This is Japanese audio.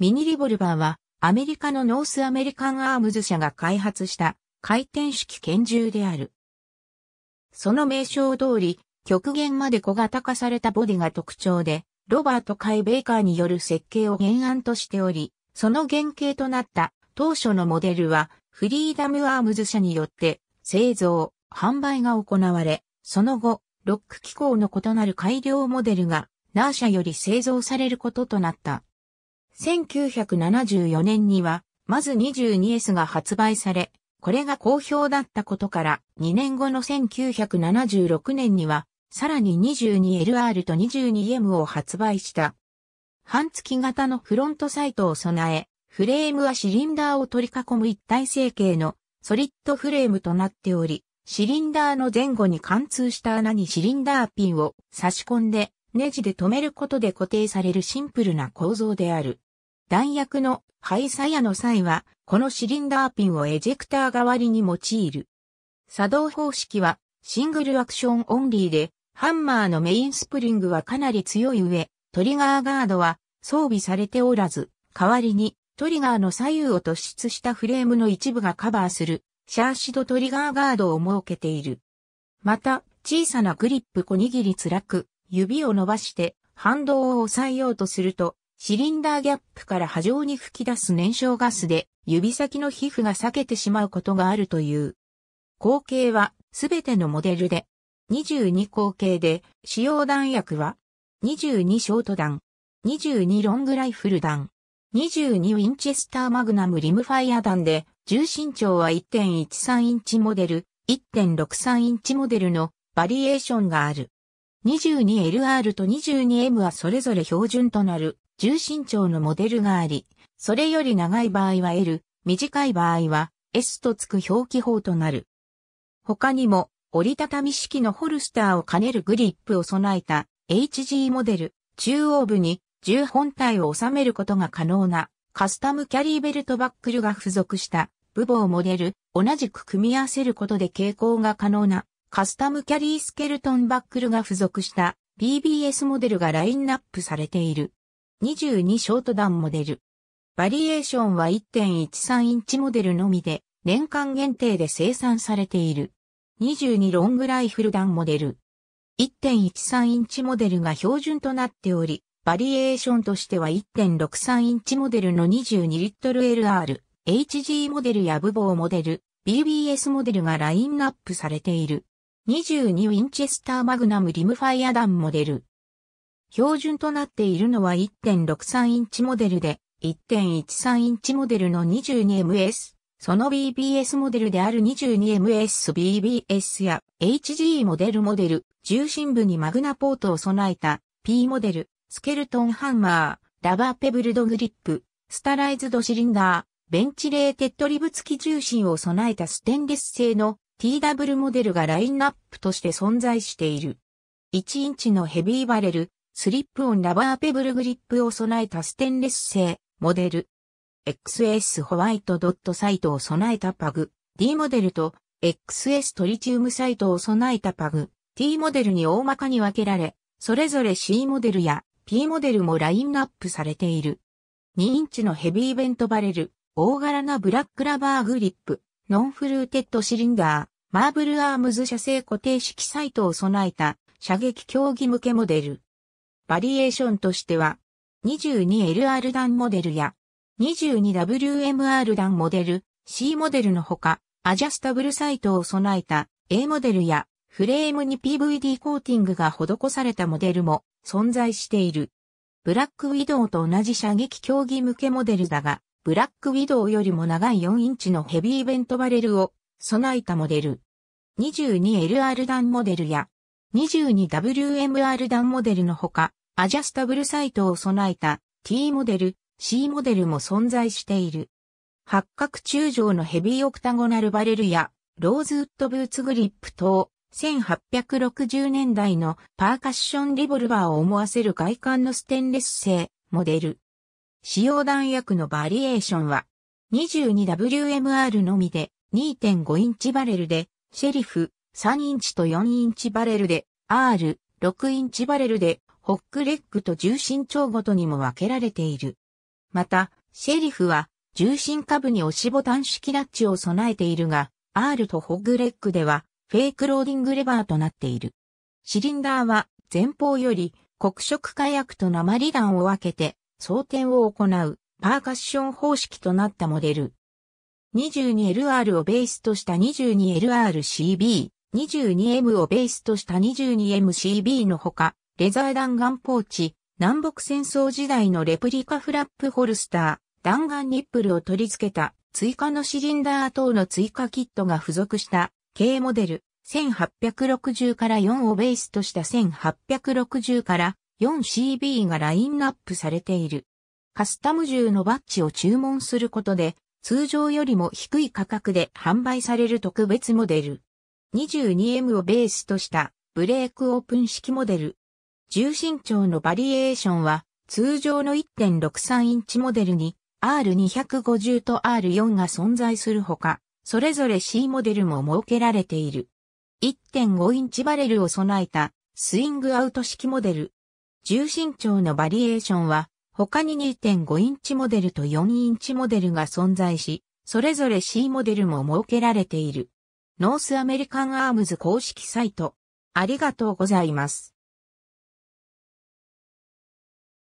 ミニリボルバーはアメリカのノースアメリカンアームズ社が開発した回転式拳銃である。その名称通り極限まで小型化されたボディが特徴で、ロバート・カイ・ベイカーによる設計を原案としており、その原型となった当初のモデルはフリーダムアームズ社によって製造、販売が行われ、その後、ロック機構の異なる改良モデルがナー社より製造されることとなった。1974年には、まず 22S が発売され、これが好評だったことから、2年後の1976年には、さらに 22LR と 22M を発売した。半月型のフロントサイトを備え、フレームはシリンダーを取り囲む一体成形のソリッドフレームとなっており、シリンダーの前後に貫通した穴にシリンダーピンを差し込んで、ネジで止めることで固定されるシンプルな構造である。弾薬のイサヤの際は、このシリンダーピンをエジェクター代わりに用いる。作動方式はシングルアクションオンリーで、ハンマーのメインスプリングはかなり強い上、トリガーガードは装備されておらず、代わりにトリガーの左右を突出したフレームの一部がカバーする、シャーシドトリガーガードを設けている。また、小さなグリップ小握り辛く、指を伸ばして、反動を抑えようとすると、シリンダーギャップから波状に吹き出す燃焼ガスで指先の皮膚が裂けてしまうことがあるという。口径はすべてのモデルで、22口径で使用弾薬は、22ショート弾、22ロングライフル弾、22ウィンチェスターマグナムリムファイア弾で、重心長は1.13インチモデル、1.63インチモデルのバリエーションがある。22LR と 22M はそれぞれ標準となる重心長のモデルがあり、それより長い場合は L、短い場合は S とつく表記法となる。他にも折りたたみ式のホルスターを兼ねるグリップを備えた HG モデル、中央部に銃本体を収めることが可能なカスタムキャリーベルトバックルが付属した部分をモデル、同じく組み合わせることで傾向が可能なカスタムキャリースケルトンバックルが付属した BBS モデルがラインナップされている。22ショートダンモデル。バリエーションは1.13インチモデルのみで、年間限定で生産されている。22ロングライフルンモデル。1.13インチモデルが標準となっており、バリエーションとしては1.63インチモデルの22リットル LR、HG モデルやブボーモデル、BBS モデルがラインナップされている。22ウィンチェスターマグナムリムファイア弾モデル。標準となっているのは1.63インチモデルで、1.13インチモデルの 22ms、その BBS モデルである 22MSBBS や HG モデルモデル、重心部にマグナポートを備えた P モデル、スケルトンハンマー、ラバーペブルドグリップ、スタライズドシリンダー、ベンチレーテッドリブ付き重心を備えたステンレス製の TW モデルがラインナップとして存在している。1インチのヘビーバレル、スリップオンラバーペブルグリップを備えたステンレス製、モデル。XS ホワイトドットサイトを備えたパグ、D モデルと XS トリチウムサイトを備えたパグ、T モデルに大まかに分けられ、それぞれ C モデルや P モデルもラインナップされている。2インチのヘビーベントバレル、大柄なブラックラバーグリップ、ノンフルーテッドシリンダー、マーブルアームズ射精固定式サイトを備えた射撃競技向けモデル。バリエーションとしては、22LR 弾モデルや 22WMR 弾モデル、C モデルのほか、アジャスタブルサイトを備えた A モデルやフレームに PVD コーティングが施されたモデルも存在している。ブラックウィドウと同じ射撃競技向けモデルだが、ブラックウィドウよりも長い4インチのヘビーベントバレルを備えたモデル。22LR 弾モデルや 22WMR 弾モデルのほか、アジャスタブルサイトを備えた T モデル、C モデルも存在している。八角柱状のヘビーオクタゴナルバレルや、ローズウッドブーツグリップ等、1860年代のパーカッションリボルバーを思わせる外観のステンレス製、モデル。使用弾薬のバリエーションは、22WMR のみで、2.5インチバレルで、シェリフ3インチと4インチバレルで、R、6インチバレルで、ホックレッグと重心長ごとにも分けられている。また、シェリフは、重心下部に押しボタン式ラッチを備えているが、R とホグレッグでは、フェイクローディングレバーとなっている。シリンダーは、前方より、黒色火薬と鉛弾を分けて、装填を行う、パーカッション方式となったモデル。22LR をベースとした 22LRCB、22M をベースとした 22MCB のほか、レザー弾丸ポーチ、南北戦争時代のレプリカフラップホルスター、弾丸ニップルを取り付けた追加のシリンダー等の追加キットが付属した軽モデル1860から4をベースとした1860から 4CB がラインナップされている。カスタム銃のバッジを注文することで通常よりも低い価格で販売される特別モデル。22M をベースとしたブレークオープン式モデル。重心長のバリエーションは通常の1.63インチモデルに R250 と R4 が存在するほか、それぞれ C モデルも設けられている。1.5インチバレルを備えたスイングアウト式モデル。重心長のバリエーションは他に2.5インチモデルと4インチモデルが存在し、それぞれ C モデルも設けられている。ノースアメリカンアームズ公式サイト。ありがとうございます。